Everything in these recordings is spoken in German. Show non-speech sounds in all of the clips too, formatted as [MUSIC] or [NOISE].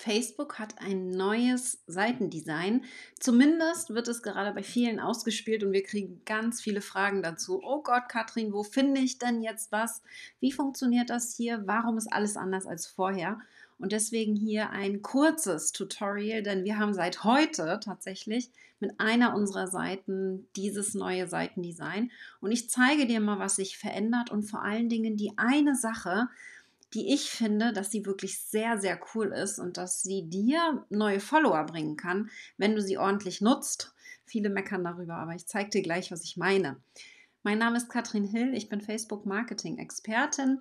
Facebook hat ein neues Seitendesign. Zumindest wird es gerade bei vielen ausgespielt und wir kriegen ganz viele Fragen dazu. Oh Gott, Katrin, wo finde ich denn jetzt was? Wie funktioniert das hier? Warum ist alles anders als vorher? Und deswegen hier ein kurzes Tutorial, denn wir haben seit heute tatsächlich mit einer unserer Seiten dieses neue Seitendesign. Und ich zeige dir mal, was sich verändert und vor allen Dingen die eine Sache, die ich finde, dass sie wirklich sehr, sehr cool ist und dass sie dir neue Follower bringen kann, wenn du sie ordentlich nutzt. Viele meckern darüber, aber ich zeige dir gleich, was ich meine. Mein Name ist Katrin Hill, ich bin Facebook-Marketing-Expertin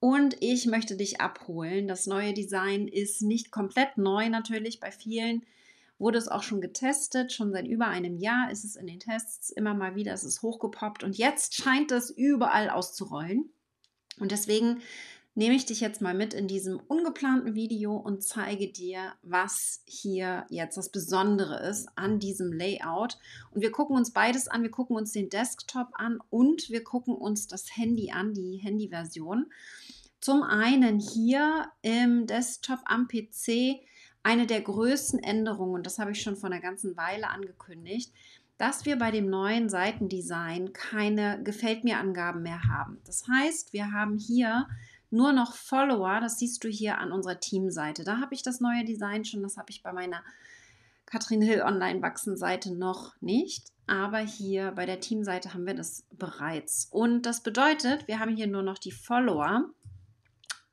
und ich möchte dich abholen. Das neue Design ist nicht komplett neu natürlich. Bei vielen wurde es auch schon getestet. Schon seit über einem Jahr ist es in den Tests immer mal wieder, ist es hochgepoppt und jetzt scheint es überall auszurollen. Und deswegen nehme ich dich jetzt mal mit in diesem ungeplanten Video und zeige dir, was hier jetzt das Besondere ist an diesem Layout. Und wir gucken uns beides an. Wir gucken uns den Desktop an und wir gucken uns das Handy an, die Handyversion. Zum einen hier im Desktop am PC eine der größten Änderungen, und das habe ich schon vor einer ganzen Weile angekündigt, dass wir bei dem neuen Seitendesign keine Gefällt mir Angaben mehr haben. Das heißt, wir haben hier nur noch Follower. Das siehst du hier an unserer Teamseite. Da habe ich das neue Design schon. Das habe ich bei meiner Katrin Hill Online Wachsen Seite noch nicht. Aber hier bei der Teamseite haben wir das bereits. Und das bedeutet, wir haben hier nur noch die Follower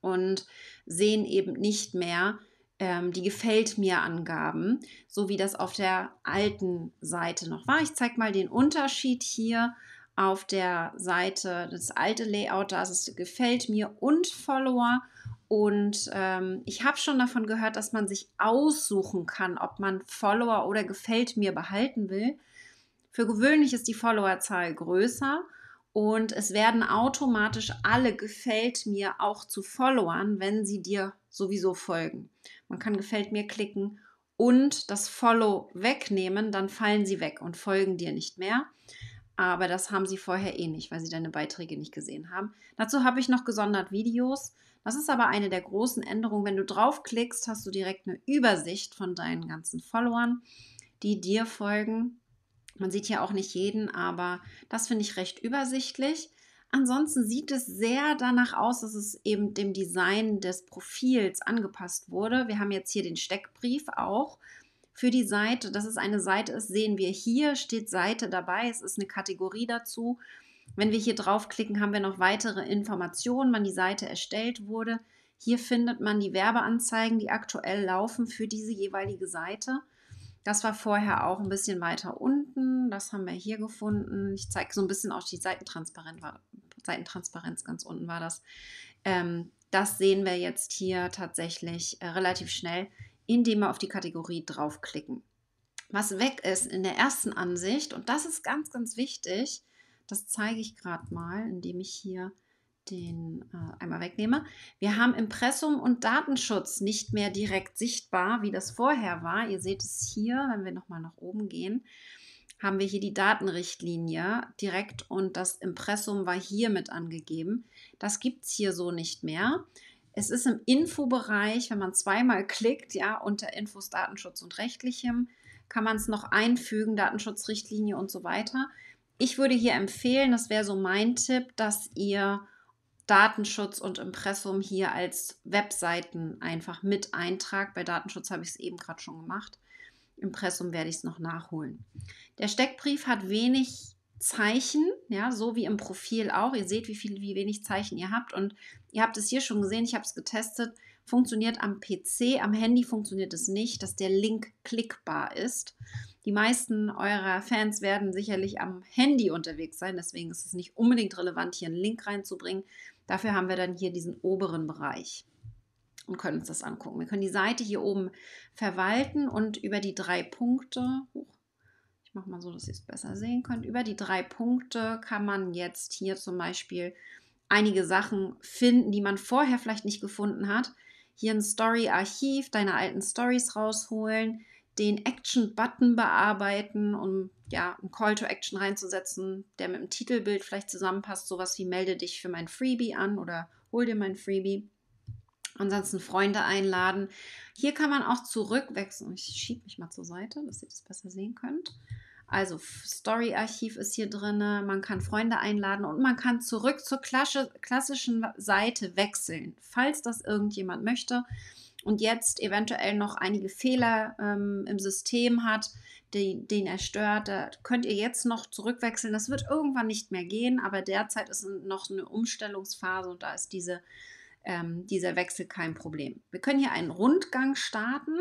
und sehen eben nicht mehr ähm, die Gefällt mir Angaben, so wie das auf der alten Seite noch war. Ich zeige mal den Unterschied hier auf der Seite das alte Layout, da ist es gefällt mir und Follower. Und ähm, ich habe schon davon gehört, dass man sich aussuchen kann, ob man Follower oder gefällt mir behalten will. Für gewöhnlich ist die Followerzahl größer und es werden automatisch alle gefällt mir auch zu Followern, wenn sie dir sowieso folgen. Man kann gefällt mir klicken und das Follow wegnehmen, dann fallen sie weg und folgen dir nicht mehr aber das haben sie vorher eh nicht, weil sie deine Beiträge nicht gesehen haben. Dazu habe ich noch gesondert Videos. Das ist aber eine der großen Änderungen. Wenn du draufklickst, hast du direkt eine Übersicht von deinen ganzen Followern, die dir folgen. Man sieht hier auch nicht jeden, aber das finde ich recht übersichtlich. Ansonsten sieht es sehr danach aus, dass es eben dem Design des Profils angepasst wurde. Wir haben jetzt hier den Steckbrief auch für die Seite. Dass es eine Seite ist, sehen wir hier, steht Seite dabei. Es ist eine Kategorie dazu. Wenn wir hier draufklicken, haben wir noch weitere Informationen, wann die Seite erstellt wurde. Hier findet man die Werbeanzeigen, die aktuell laufen für diese jeweilige Seite. Das war vorher auch ein bisschen weiter unten. Das haben wir hier gefunden. Ich zeige so ein bisschen auch die Seitentransparenz, Seitentransparenz ganz unten war das. Ähm, das sehen wir jetzt hier tatsächlich äh, relativ schnell, indem wir auf die Kategorie draufklicken. Was weg ist in der ersten Ansicht, und das ist ganz, ganz wichtig, das zeige ich gerade mal, indem ich hier den äh, einmal wegnehme. Wir haben Impressum und Datenschutz nicht mehr direkt sichtbar, wie das vorher war. Ihr seht es hier, wenn wir nochmal nach oben gehen, haben wir hier die Datenrichtlinie direkt und das Impressum war hier mit angegeben. Das gibt es hier so nicht mehr. Es ist im Infobereich, wenn man zweimal klickt, ja, unter Infos, Datenschutz und Rechtlichem, kann man es noch einfügen, Datenschutzrichtlinie und so weiter. Ich würde hier empfehlen, das wäre so mein Tipp, dass ihr Datenschutz und Impressum hier als Webseiten einfach mit eintragt. Bei Datenschutz habe ich es eben gerade schon gemacht. Impressum werde ich es noch nachholen. Der Steckbrief hat wenig Zeichen, ja, so wie im Profil auch. Ihr seht, wie viel, wie wenig Zeichen ihr habt und Ihr habt es hier schon gesehen, ich habe es getestet. Funktioniert am PC, am Handy funktioniert es nicht, dass der Link klickbar ist. Die meisten eurer Fans werden sicherlich am Handy unterwegs sein, deswegen ist es nicht unbedingt relevant, hier einen Link reinzubringen. Dafür haben wir dann hier diesen oberen Bereich und können uns das angucken. Wir können die Seite hier oben verwalten und über die drei Punkte, ich mache mal so, dass ihr es besser sehen könnt, über die drei Punkte kann man jetzt hier zum Beispiel einige Sachen finden, die man vorher vielleicht nicht gefunden hat. Hier ein Story-Archiv, deine alten Stories rausholen, den Action-Button bearbeiten, um ja, einen Call to Action reinzusetzen, der mit dem Titelbild vielleicht zusammenpasst, sowas wie melde dich für mein Freebie an oder hol dir mein Freebie. Ansonsten Freunde einladen. Hier kann man auch zurückwechseln. Ich schiebe mich mal zur Seite, dass ihr das besser sehen könnt. Also Story-Archiv ist hier drin, man kann Freunde einladen und man kann zurück zur klassischen Seite wechseln, falls das irgendjemand möchte und jetzt eventuell noch einige Fehler ähm, im System hat, die, den er stört, da könnt ihr jetzt noch zurückwechseln. Das wird irgendwann nicht mehr gehen, aber derzeit ist noch eine Umstellungsphase und da ist diese, ähm, dieser Wechsel kein Problem. Wir können hier einen Rundgang starten.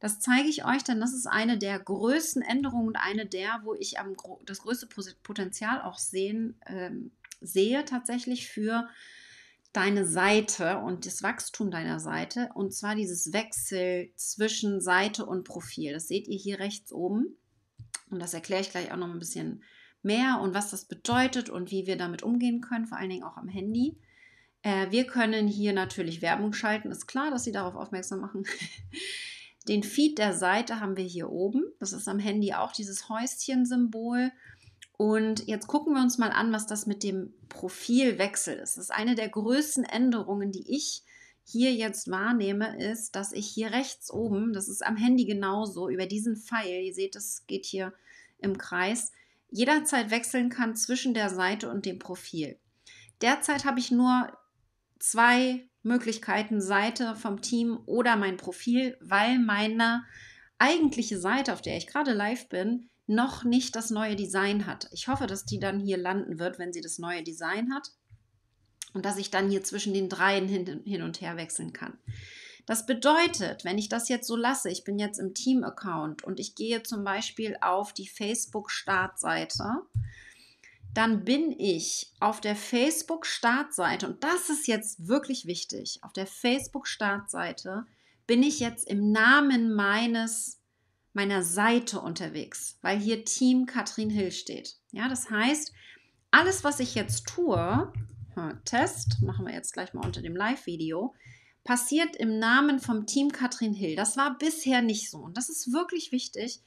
Das zeige ich euch, denn das ist eine der größten Änderungen und eine der, wo ich am, das größte Potenzial auch sehen, ähm, sehe tatsächlich für deine Seite und das Wachstum deiner Seite. Und zwar dieses Wechsel zwischen Seite und Profil. Das seht ihr hier rechts oben. Und das erkläre ich gleich auch noch ein bisschen mehr und was das bedeutet und wie wir damit umgehen können, vor allen Dingen auch am Handy. Äh, wir können hier natürlich Werbung schalten, ist klar, dass sie darauf aufmerksam machen. [LAUGHS] Den Feed der Seite haben wir hier oben. Das ist am Handy auch dieses Häuschen-Symbol. Und jetzt gucken wir uns mal an, was das mit dem Profilwechsel ist. Das ist eine der größten Änderungen, die ich hier jetzt wahrnehme, ist, dass ich hier rechts oben, das ist am Handy genauso, über diesen Pfeil, ihr seht, das geht hier im Kreis, jederzeit wechseln kann zwischen der Seite und dem Profil. Derzeit habe ich nur zwei Möglichkeiten Seite vom Team oder mein Profil, weil meine eigentliche Seite, auf der ich gerade live bin, noch nicht das neue Design hat. Ich hoffe, dass die dann hier landen wird, wenn sie das neue Design hat und dass ich dann hier zwischen den dreien hin, hin und her wechseln kann. Das bedeutet, wenn ich das jetzt so lasse, ich bin jetzt im Team-Account und ich gehe zum Beispiel auf die Facebook-Startseite, dann bin ich auf der Facebook-Startseite, und das ist jetzt wirklich wichtig, auf der Facebook-Startseite bin ich jetzt im Namen meines, meiner Seite unterwegs, weil hier Team Katrin Hill steht. Ja, das heißt, alles, was ich jetzt tue, Test, machen wir jetzt gleich mal unter dem Live-Video, passiert im Namen vom Team Katrin Hill. Das war bisher nicht so und das ist wirklich wichtig,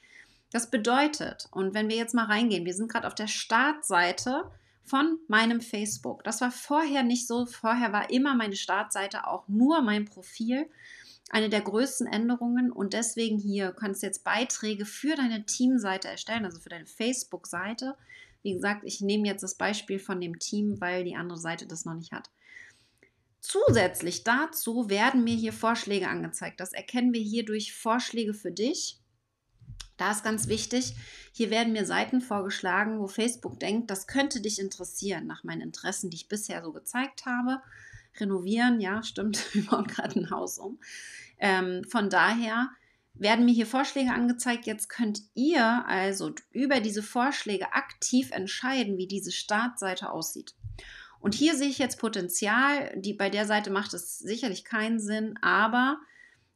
das bedeutet, und wenn wir jetzt mal reingehen, wir sind gerade auf der Startseite von meinem Facebook. Das war vorher nicht so. Vorher war immer meine Startseite auch nur mein Profil. Eine der größten Änderungen und deswegen hier kannst du jetzt Beiträge für deine Teamseite erstellen, also für deine Facebook-Seite. Wie gesagt, ich nehme jetzt das Beispiel von dem Team, weil die andere Seite das noch nicht hat. Zusätzlich dazu werden mir hier Vorschläge angezeigt. Das erkennen wir hier durch Vorschläge für dich. Da ist ganz wichtig, hier werden mir Seiten vorgeschlagen, wo Facebook denkt, das könnte dich interessieren nach meinen Interessen, die ich bisher so gezeigt habe. Renovieren, ja, stimmt, [LAUGHS] wir bauen gerade ein Haus um. Ähm, von daher werden mir hier Vorschläge angezeigt. Jetzt könnt ihr also über diese Vorschläge aktiv entscheiden, wie diese Startseite aussieht. Und hier sehe ich jetzt Potenzial. Die, bei der Seite macht es sicherlich keinen Sinn, aber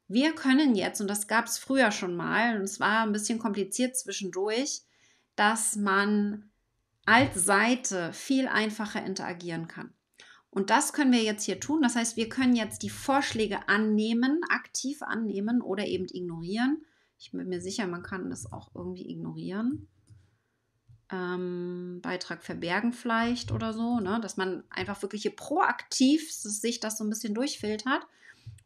wir können jetzt, und das gab es früher schon mal, und es war ein bisschen kompliziert zwischendurch, dass man als Seite viel einfacher interagieren kann. Und das können wir jetzt hier tun. Das heißt, wir können jetzt die Vorschläge annehmen, aktiv annehmen oder eben ignorieren. Ich bin mir sicher, man kann das auch irgendwie ignorieren. Ähm, Beitrag verbergen vielleicht oder so, ne? dass man einfach wirklich hier proaktiv sich das so ein bisschen durchfiltert.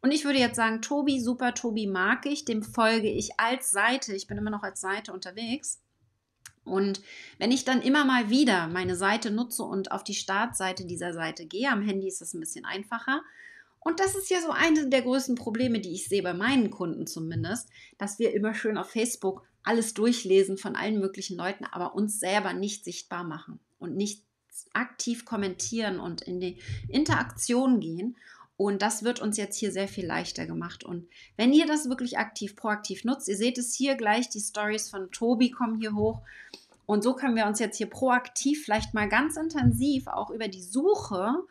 Und ich würde jetzt sagen, Tobi, super, Tobi mag ich, dem folge ich als Seite. Ich bin immer noch als Seite unterwegs. Und wenn ich dann immer mal wieder meine Seite nutze und auf die Startseite dieser Seite gehe, am Handy ist das ein bisschen einfacher. Und das ist ja so eine der größten Probleme, die ich sehe bei meinen Kunden zumindest, dass wir immer schön auf Facebook alles durchlesen von allen möglichen Leuten, aber uns selber nicht sichtbar machen und nicht aktiv kommentieren und in die Interaktion gehen. Und das wird uns jetzt hier sehr viel leichter gemacht. Und wenn ihr das wirklich aktiv, proaktiv nutzt, ihr seht es hier gleich, die Stories von Tobi kommen hier hoch. Und so können wir uns jetzt hier proaktiv vielleicht mal ganz intensiv auch über die Suche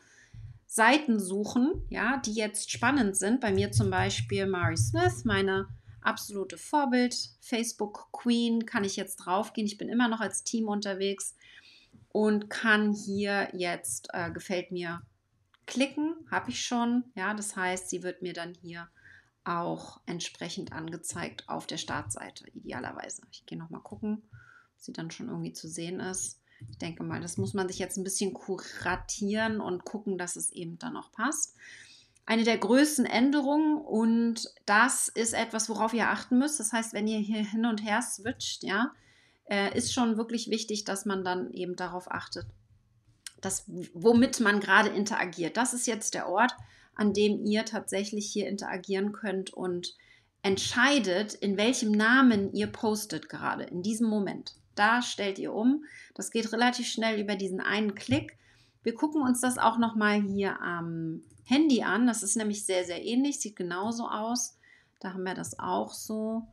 Seiten suchen, ja, die jetzt spannend sind. Bei mir zum Beispiel Mari Smith, meine absolute Vorbild, Facebook Queen, kann ich jetzt draufgehen. Ich bin immer noch als Team unterwegs und kann hier jetzt äh, gefällt mir klicken, habe ich schon. Ja, das heißt, sie wird mir dann hier auch entsprechend angezeigt auf der Startseite, idealerweise. Ich gehe nochmal gucken, ob sie dann schon irgendwie zu sehen ist. Ich denke mal, das muss man sich jetzt ein bisschen kuratieren und gucken, dass es eben dann auch passt. Eine der größten Änderungen und das ist etwas, worauf ihr achten müsst. Das heißt, wenn ihr hier hin und her switcht, ja, äh, ist schon wirklich wichtig, dass man dann eben darauf achtet, das, womit man gerade interagiert. Das ist jetzt der Ort, an dem ihr tatsächlich hier interagieren könnt und entscheidet, in welchem Namen ihr postet gerade in diesem Moment. Da stellt ihr um. Das geht relativ schnell über diesen einen Klick. Wir gucken uns das auch nochmal hier am Handy an. Das ist nämlich sehr, sehr ähnlich, sieht genauso aus. Da haben wir das auch so.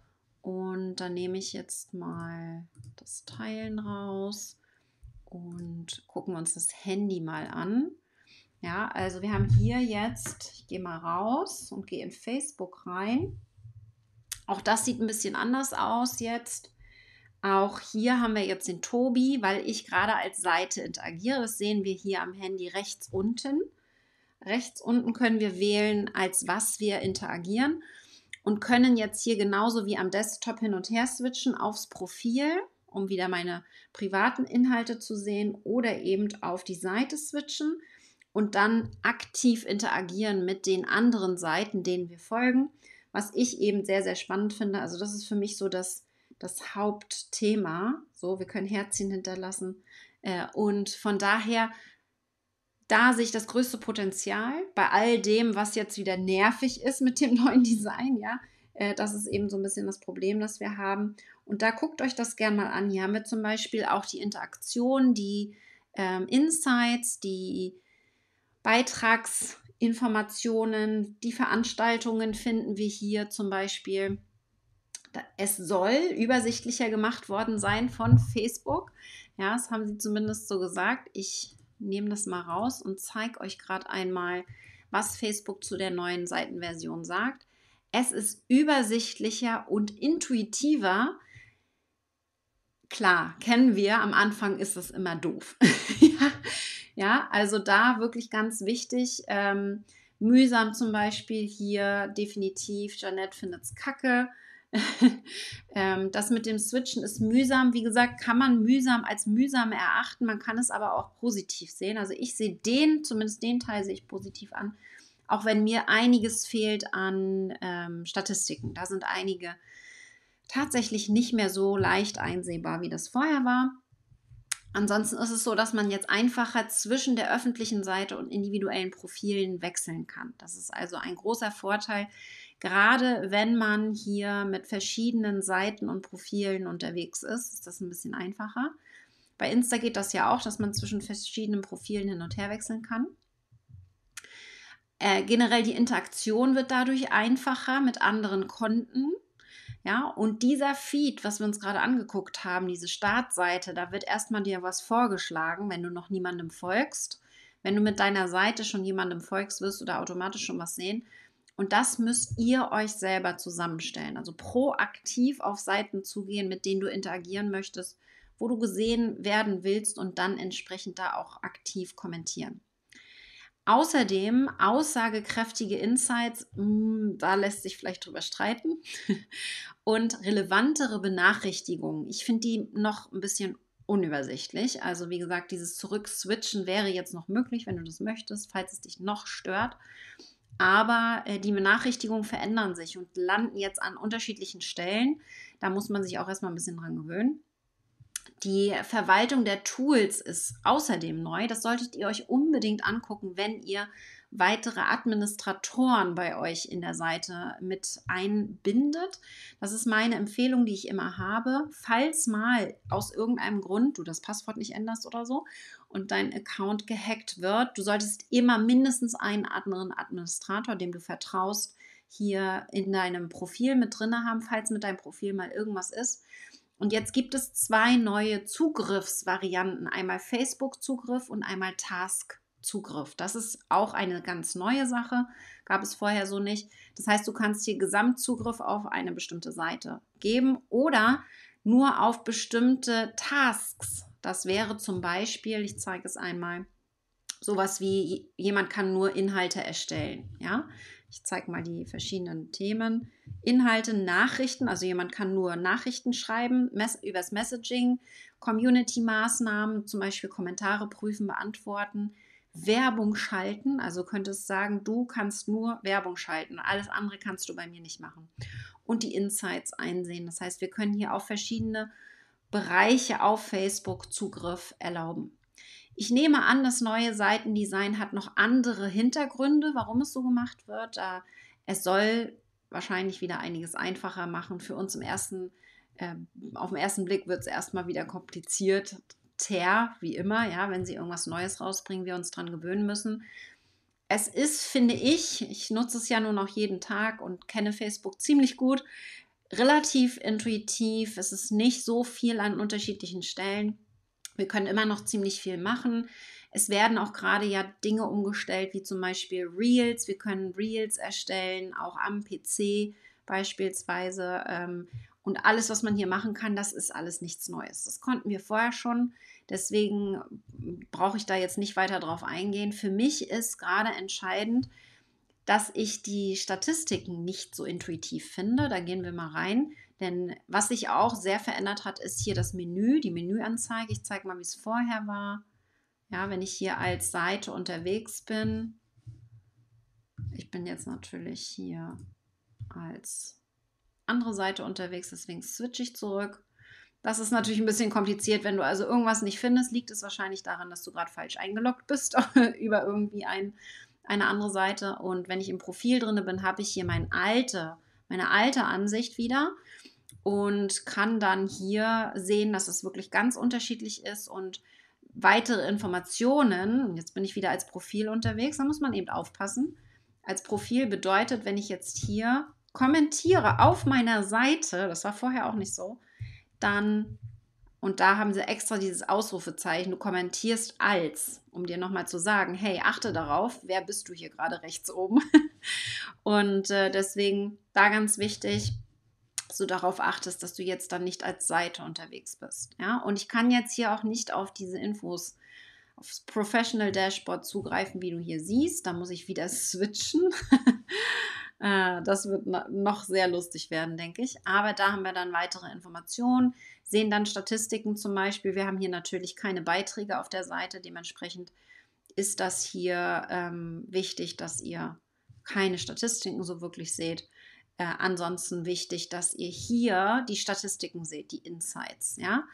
Und da nehme ich jetzt mal das Teilen raus und gucken uns das Handy mal an. Ja, also wir haben hier jetzt, ich gehe mal raus und gehe in Facebook rein. Auch das sieht ein bisschen anders aus jetzt. Auch hier haben wir jetzt den Tobi, weil ich gerade als Seite interagiere. Das sehen wir hier am Handy rechts unten. Rechts unten können wir wählen, als was wir interagieren und können jetzt hier genauso wie am Desktop hin und her switchen aufs Profil um wieder meine privaten Inhalte zu sehen oder eben auf die Seite switchen und dann aktiv interagieren mit den anderen Seiten, denen wir folgen, was ich eben sehr, sehr spannend finde. Also das ist für mich so das, das Hauptthema. So, wir können Herzchen hinterlassen. Äh, und von daher da sehe ich das größte Potenzial bei all dem, was jetzt wieder nervig ist mit dem [LAUGHS] neuen Design, ja, äh, das ist eben so ein bisschen das Problem, das wir haben. Und da guckt euch das gerne mal an. Hier haben wir zum Beispiel auch die Interaktion, die ähm, Insights, die Beitragsinformationen, die Veranstaltungen finden wir hier zum Beispiel. Es soll übersichtlicher gemacht worden sein von Facebook. Ja, das haben sie zumindest so gesagt. Ich nehme das mal raus und zeige euch gerade einmal, was Facebook zu der neuen Seitenversion sagt. Es ist übersichtlicher und intuitiver. Klar, kennen wir, am Anfang ist es immer doof. [LAUGHS] ja, also da wirklich ganz wichtig. Ähm, mühsam zum Beispiel hier definitiv. Janette findet es kacke. [LAUGHS] Ähm, das mit dem Switchen ist mühsam. Wie gesagt, kann man mühsam als mühsam erachten. Man kann es aber auch positiv sehen. Also ich sehe den, zumindest den Teil sehe ich positiv an auch wenn mir einiges fehlt an ähm, Statistiken. Da sind einige tatsächlich nicht mehr so leicht einsehbar, wie das vorher war. Ansonsten ist es so, dass man jetzt einfacher zwischen der öffentlichen Seite und individuellen Profilen wechseln kann. Das ist also ein großer Vorteil, gerade wenn man hier mit verschiedenen Seiten und Profilen unterwegs ist, ist das ein bisschen einfacher. Bei Insta geht das ja auch, dass man zwischen verschiedenen Profilen hin und her wechseln kann. Äh, generell die Interaktion wird dadurch einfacher mit anderen Konten. Ja, und dieser Feed, was wir uns gerade angeguckt haben, diese Startseite, da wird erstmal dir was vorgeschlagen, wenn du noch niemandem folgst. Wenn du mit deiner Seite schon jemandem folgst, wirst du da automatisch schon was sehen. Und das müsst ihr euch selber zusammenstellen. Also proaktiv auf Seiten zu gehen, mit denen du interagieren möchtest, wo du gesehen werden willst und dann entsprechend da auch aktiv kommentieren. Außerdem aussagekräftige Insights, hm, da lässt sich vielleicht drüber streiten, [LAUGHS] und relevantere Benachrichtigungen. Ich finde die noch ein bisschen unübersichtlich. Also wie gesagt, dieses Zurückswitchen wäre jetzt noch möglich, wenn du das möchtest, falls es dich noch stört. Aber äh, die Benachrichtigungen verändern sich und landen jetzt an unterschiedlichen Stellen. Da muss man sich auch erstmal ein bisschen dran gewöhnen. Die Verwaltung der Tools ist außerdem neu. Das solltet ihr euch unbedingt angucken, wenn ihr weitere Administratoren bei euch in der Seite mit einbindet. Das ist meine Empfehlung, die ich immer habe. Falls mal aus irgendeinem Grund du das Passwort nicht änderst oder so und dein Account gehackt wird, du solltest immer mindestens einen anderen Administrator, dem du vertraust, hier in deinem Profil mit drin haben, falls mit deinem Profil mal irgendwas ist. Und jetzt gibt es zwei neue Zugriffsvarianten, einmal Facebook-Zugriff und einmal Task-Zugriff. Das ist auch eine ganz neue Sache, gab es vorher so nicht. Das heißt, du kannst hier Gesamtzugriff auf eine bestimmte Seite geben oder nur auf bestimmte Tasks. Das wäre zum Beispiel, ich zeige es einmal, sowas wie jemand kann nur Inhalte erstellen. Ja, ich zeige mal die verschiedenen Themen. Inhalte, Nachrichten, also jemand kann nur Nachrichten schreiben, Mess übers Messaging, Community-Maßnahmen, zum Beispiel Kommentare prüfen, beantworten, Werbung schalten, also könntest sagen, du kannst nur Werbung schalten, alles andere kannst du bei mir nicht machen. Und die Insights einsehen. Das heißt, wir können hier auch verschiedene Bereiche auf Facebook Zugriff erlauben. Ich nehme an, das neue Seitendesign hat noch andere Hintergründe, warum es so gemacht wird. Es soll wahrscheinlich wieder einiges einfacher machen. Für uns im ersten, äh, auf den ersten Blick wird es erstmal wieder kompliziert. Ter, wie immer, ja, wenn sie irgendwas Neues rausbringen, wir uns dran gewöhnen müssen. Es ist, finde ich, ich nutze es ja nur noch jeden Tag und kenne Facebook ziemlich gut, relativ intuitiv. Es ist nicht so viel an unterschiedlichen Stellen. Wir können immer noch ziemlich viel machen. Es werden auch gerade ja Dinge umgestellt, wie zum Beispiel Reels. Wir können Reels erstellen, auch am PC beispielsweise. Ähm, und alles, was man hier machen kann, das ist alles nichts Neues. Das konnten wir vorher schon. Deswegen brauche ich da jetzt nicht weiter drauf eingehen. Für mich ist gerade entscheidend, dass ich die Statistiken nicht so intuitiv finde. Da gehen wir mal rein. Denn was sich auch sehr verändert hat, ist hier das Menü, die Menüanzeige. Ich zeige mal, wie es vorher war. Ja, wenn ich hier als Seite unterwegs bin. Ich bin jetzt natürlich hier als andere Seite unterwegs, deswegen switche ich zurück. Das ist natürlich ein bisschen kompliziert. Wenn du also irgendwas nicht findest, liegt es wahrscheinlich daran, dass du gerade falsch eingeloggt bist [LAUGHS] über irgendwie ein, eine andere Seite. Und wenn ich im Profil drin bin, habe ich hier mein alte meine alte Ansicht wieder und kann dann hier sehen, dass es wirklich ganz unterschiedlich ist und weitere Informationen, jetzt bin ich wieder als Profil unterwegs, da muss man eben aufpassen. Als Profil bedeutet, wenn ich jetzt hier kommentiere auf meiner Seite, das war vorher auch nicht so, dann, und da haben sie extra dieses Ausrufezeichen, du kommentierst als, um dir nochmal zu sagen, hey, achte darauf, wer bist du hier gerade rechts oben? [LAUGHS] Und äh, deswegen da ganz wichtig, dass du darauf achtest, dass du jetzt dann nicht als Seite unterwegs bist. Ja? Und ich kann jetzt hier auch nicht auf diese Infos aufs Professional Dashboard zugreifen, wie du hier siehst. Da muss ich wieder [LAUGHS] switchen. [LAUGHS] Äh, das wird noch sehr lustig werden, denke ich. Aber da haben wir dann weitere Informationen, sehen dann Statistiken zum Beispiel. Wir haben hier natürlich keine Beiträge auf der Seite. Dementsprechend ist das hier ähm, wichtig, dass ihr keine Statistiken so wirklich seht. Äh, ansonsten wichtig, dass ihr hier die Statistiken seht, die Insights. Ja?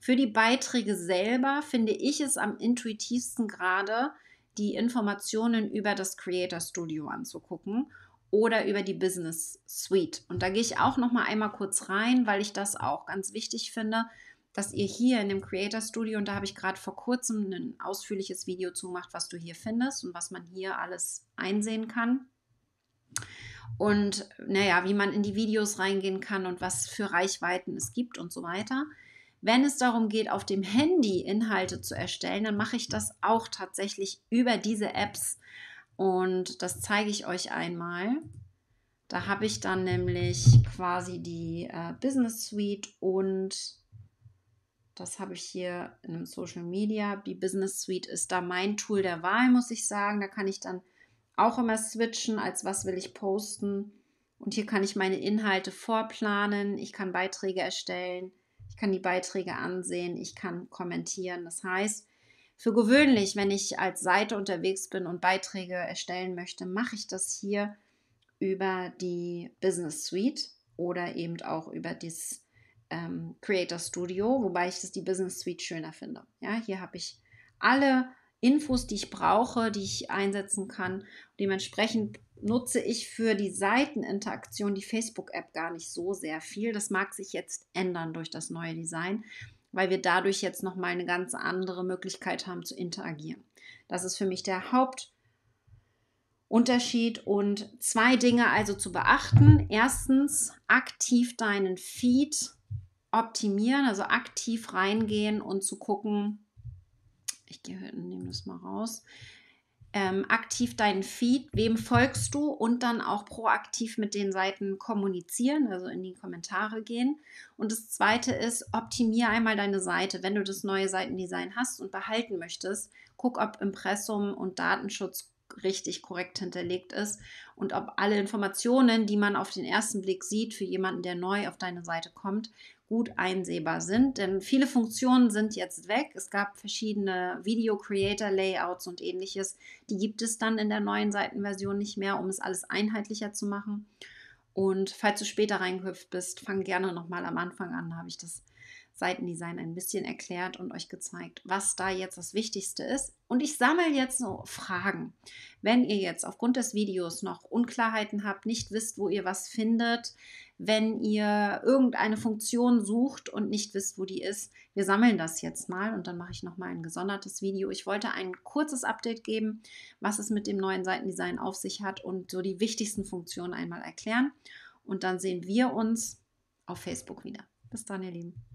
Für die Beiträge selber finde ich es am intuitivsten gerade, die Informationen über das Creator Studio anzugucken oder über die Business Suite. Und da gehe ich auch noch mal einmal kurz rein, weil ich das auch ganz wichtig finde, dass ihr hier in dem Creator Studio und da habe ich gerade vor kurzem ein ausführliches Video zu gemacht, was du hier findest und was man hier alles einsehen kann. Und naja, wie man in die Videos reingehen kann und was für Reichweiten es gibt und so weiter. Wenn es darum geht, auf dem Handy Inhalte zu erstellen, dann mache ich das auch tatsächlich über diese Apps. Und das zeige ich euch einmal. Da habe ich dann nämlich quasi die äh, Business Suite und das habe ich hier in einem Social Media. Die Business Suite ist da mein Tool der Wahl, muss ich sagen. Da kann ich dann auch immer switchen, als was will ich posten. Und hier kann ich meine Inhalte vorplanen, ich kann Beiträge erstellen, ich kann die Beiträge ansehen, ich kann kommentieren. Das heißt, für gewöhnlich, wenn ich als Seite unterwegs bin und Beiträge erstellen möchte, mache ich das hier über die Business Suite oder eben auch über das ähm, Creator Studio, wobei ich das die Business Suite schöner finde. Ja, hier habe ich alle Infos, die ich brauche, die ich einsetzen kann. Dementsprechend nutze ich für die Seiteninteraktion die Facebook-App gar nicht so sehr viel. Das mag sich jetzt ändern durch das neue Design, weil wir dadurch jetzt nochmal eine ganz andere Möglichkeit haben zu interagieren. Das ist für mich der Hauptunterschied und zwei Dinge also zu beachten. Erstens, aktiv deinen Feed optimieren, also aktiv reingehen und zu gucken, ich nehme das mal raus, ähm, aktiv deinen Feed, wem folgst du und dann auch proaktiv mit den Seiten kommunizieren, also in die Kommentare gehen. Und das zweite ist, optimier einmal deine Seite. Wenn du das neue Seitendesign hast und behalten möchtest, guck, ob Impressum und Datenschutz richtig korrekt hinterlegt ist und ob alle Informationen, die man auf den ersten Blick sieht, für jemanden, der neu auf deine Seite kommt, gut einsehbar sind, denn viele Funktionen sind jetzt weg. Es gab verschiedene Video Creator Layouts und ähnliches. Die gibt es dann in der neuen Seitenversion nicht mehr, um es alles einheitlicher zu machen. Und falls du später reingehüpft bist, fang gerne nochmal am Anfang an. Da habe ich das Seitendesign ein bisschen erklärt und euch gezeigt, was da jetzt das Wichtigste ist. Und ich sammle jetzt so Fragen. Wenn ihr jetzt aufgrund des Videos noch Unklarheiten habt, nicht wisst, wo ihr was findet, wenn ihr irgendeine Funktion sucht und nicht wisst, wo die ist. Wir sammeln das jetzt mal und dann mache ich nochmal ein gesondertes Video. Ich wollte ein kurzes Update geben, was es mit dem neuen Seitendesign auf sich hat und so die wichtigsten Funktionen einmal erklären. Und dann sehen wir uns auf Facebook wieder. Bis dann, ihr Lieben.